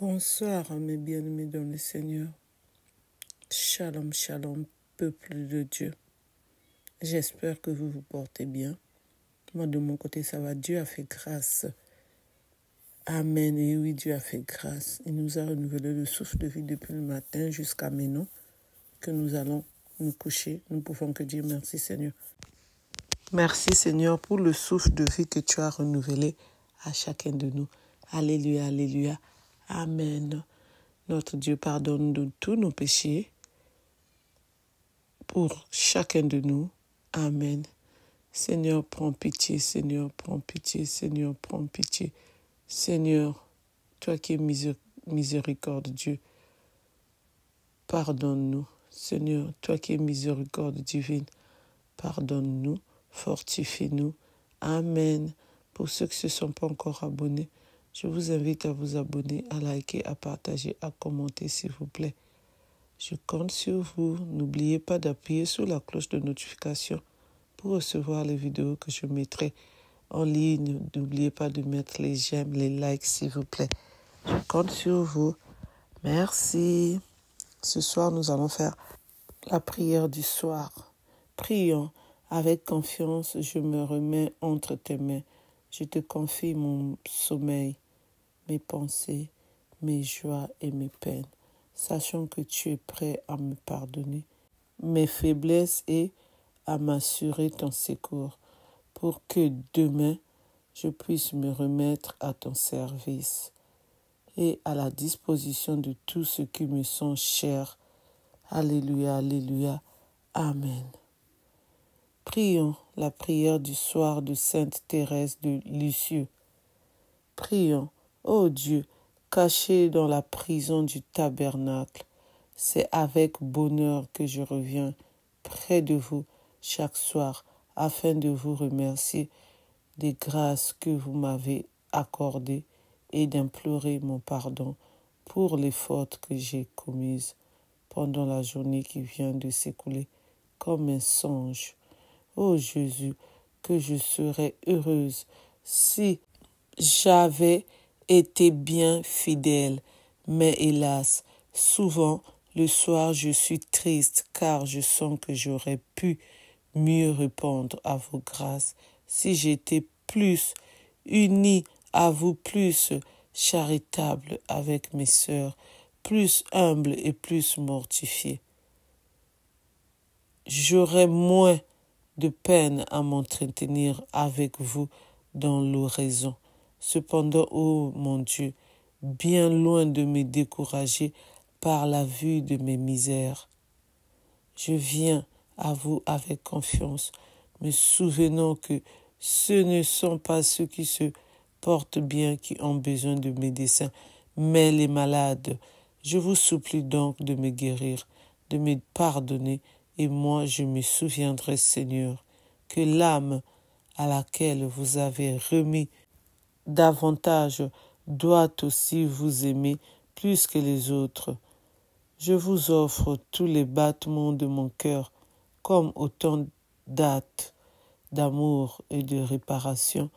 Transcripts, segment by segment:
Bonsoir, mes bien-aimés dans le Seigneur. Shalom, shalom, peuple de Dieu. J'espère que vous vous portez bien. Moi, de mon côté, ça va. Dieu a fait grâce. Amen. Et oui, Dieu a fait grâce. Il nous a renouvelé le souffle de vie depuis le matin jusqu'à maintenant que nous allons nous coucher. Nous pouvons que dire merci, Seigneur. Merci, Seigneur, pour le souffle de vie que tu as renouvelé à chacun de nous. Alléluia, alléluia. Amen. Notre Dieu, pardonne-nous tous nos péchés pour chacun de nous. Amen. Seigneur, prends pitié, Seigneur, prends pitié, Seigneur, prends pitié. Seigneur, toi qui es miséricorde, Dieu, pardonne-nous. Seigneur, toi qui es miséricorde divine, pardonne-nous, fortifie-nous. Amen. Pour ceux qui ne se sont pas encore abonnés, je vous invite à vous abonner, à liker, à partager, à commenter, s'il vous plaît. Je compte sur vous. N'oubliez pas d'appuyer sur la cloche de notification pour recevoir les vidéos que je mettrai en ligne. N'oubliez pas de mettre les j'aime, les likes, s'il vous plaît. Je compte sur vous. Merci. Ce soir, nous allons faire la prière du soir. Prions avec confiance, je me remets entre tes mains. Je te confie mon sommeil, mes pensées, mes joies et mes peines, sachant que tu es prêt à me pardonner mes faiblesses et à m'assurer ton secours, pour que demain je puisse me remettre à ton service et à la disposition de tous ceux qui me sont chers. Alléluia, Alléluia. Amen. Prions la prière du soir de Sainte Thérèse de Lisieux. Prions, ô Dieu, caché dans la prison du tabernacle, c'est avec bonheur que je reviens près de vous chaque soir afin de vous remercier des grâces que vous m'avez accordées et d'implorer mon pardon pour les fautes que j'ai commises pendant la journée qui vient de s'écouler comme un songe. Oh Jésus, que je serais heureuse si j'avais été bien fidèle. Mais hélas, souvent le soir je suis triste car je sens que j'aurais pu mieux répondre à vos grâces si j'étais plus unie à vous, plus charitable avec mes sœurs, plus humble et plus mortifiée. J'aurais moins de peine à m'entretenir avec vous dans l'oraison. Cependant, ô mon Dieu, bien loin de me décourager par la vue de mes misères, je viens à vous avec confiance, me souvenant que ce ne sont pas ceux qui se portent bien qui ont besoin de médecins, mais les malades. Je vous supplie donc de me guérir, de me pardonner et moi je me souviendrai, Seigneur, que l'âme à laquelle vous avez remis davantage doit aussi vous aimer plus que les autres. Je vous offre tous les battements de mon cœur comme autant d'actes d'amour et de réparation,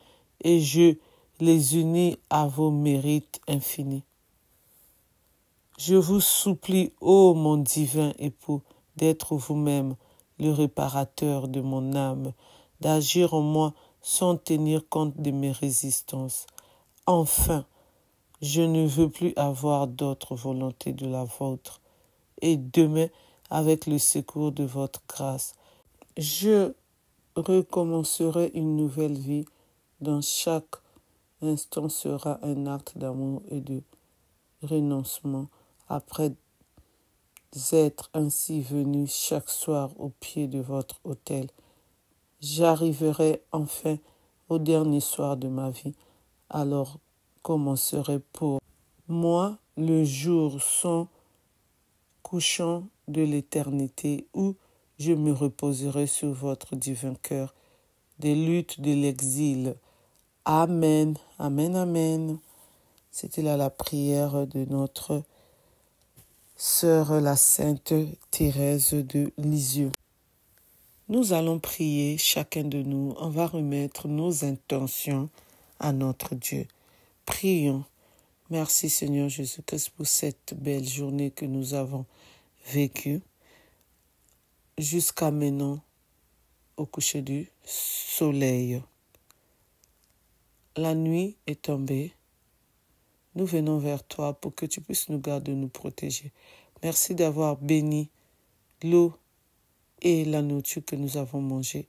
et je les unis à vos mérites infinis. Je vous supplie, ô mon divin époux, d'être vous-même le réparateur de mon âme, d'agir en moi sans tenir compte de mes résistances. Enfin, je ne veux plus avoir d'autre volonté de la vôtre. Et demain, avec le secours de votre grâce, je recommencerai une nouvelle vie dont chaque instant sera un acte d'amour et de renoncement après être ainsi venu chaque soir au pied de votre hôtel. j'arriverai enfin au dernier soir de ma vie. Alors commencerai pour moi le jour sans couchant de l'éternité où je me reposerai sur votre divin cœur des luttes de l'exil. Amen, amen, amen. C'était là la prière de notre sœur la sainte Thérèse de Lisieux. Nous allons prier chacun de nous. On va remettre nos intentions à notre Dieu. Prions. Merci Seigneur Jésus-Christ pour cette belle journée que nous avons vécue jusqu'à maintenant au coucher du soleil. La nuit est tombée nous venons vers toi pour que tu puisses nous garder, nous protéger. Merci d'avoir béni l'eau et la nourriture que nous avons mangée.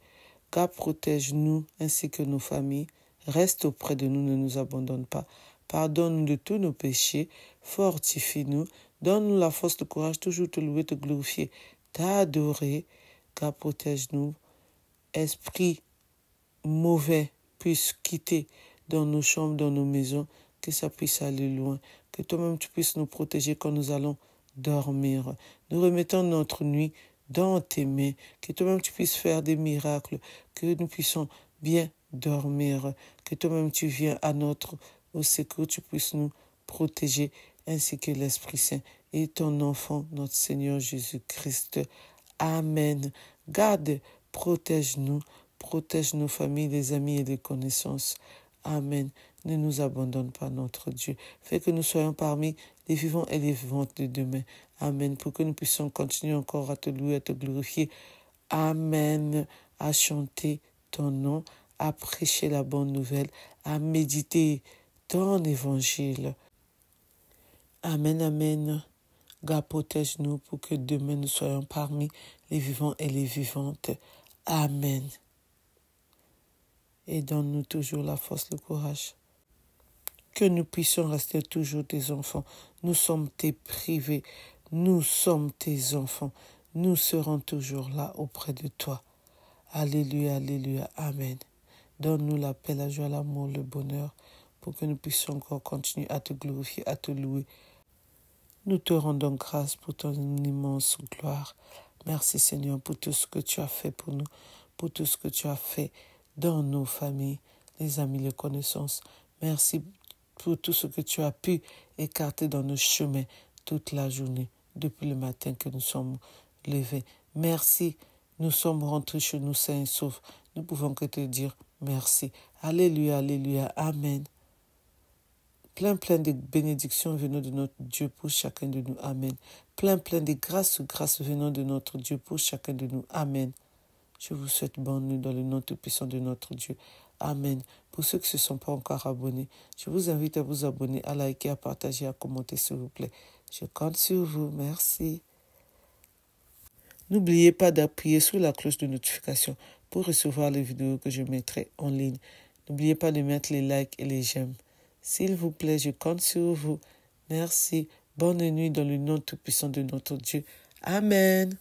Garde, protège-nous ainsi que nos familles. Reste auprès de nous, ne nous abandonne pas. Pardonne-nous de tous nos péchés. Fortifie-nous. Donne-nous la force, de courage, toujours te louer, te glorifier, t'adorer. Garde, protège-nous. Esprit mauvais puisse quitter dans nos chambres, dans nos maisons que ça puisse aller loin, que toi-même tu puisses nous protéger quand nous allons dormir. Nous remettons notre nuit dans tes mains, que toi-même tu puisses faire des miracles, que nous puissions bien dormir, que toi-même tu viens à notre au secours, tu puisses nous protéger, ainsi que l'Esprit Saint et ton enfant, notre Seigneur Jésus-Christ. Amen. Garde, protège-nous, protège nos familles, les amis et les connaissances. Amen. Ne nous abandonne pas, notre Dieu. Fais que nous soyons parmi les vivants et les vivantes de demain. Amen. Pour que nous puissions continuer encore à te louer, à te glorifier. Amen. À chanter ton nom, à prêcher la bonne nouvelle, à méditer ton évangile. Amen, amen. Garde protège-nous pour que demain nous soyons parmi les vivants et les vivantes. Amen. Et donne-nous toujours la force, le courage que nous puissions rester toujours tes enfants. Nous sommes tes privés, nous sommes tes enfants, nous serons toujours là auprès de toi. Alléluia, Alléluia, Amen. Donne-nous la paix, la joie, l'amour, le bonheur, pour que nous puissions encore continuer à te glorifier, à te louer. Nous te rendons grâce pour ton immense gloire. Merci Seigneur pour tout ce que tu as fait pour nous, pour tout ce que tu as fait dans nos familles, les amis, les connaissances. Merci pour tout ce que tu as pu écarter dans nos chemins toute la journée, depuis le matin que nous sommes levés. Merci, nous sommes rentrés chez nous sains et saufs. Nous pouvons que te dire merci. Alléluia, Alléluia, Amen. Plein, plein de bénédictions venant de notre Dieu pour chacun de nous. Amen. Plein, plein de grâces, grâces venant de notre Dieu pour chacun de nous. Amen. Je vous souhaite bonne nuit dans le nom tout-puissant de notre Dieu. Amen. Pour ceux qui ne se sont pas encore abonnés, je vous invite à vous abonner, à liker, à partager, à commenter, s'il vous plaît. Je compte sur vous. Merci. N'oubliez pas d'appuyer sur la cloche de notification pour recevoir les vidéos que je mettrai en ligne. N'oubliez pas de mettre les likes et les j'aime. S'il vous plaît, je compte sur vous. Merci. Bonne nuit dans le nom tout-puissant de notre Dieu. Amen.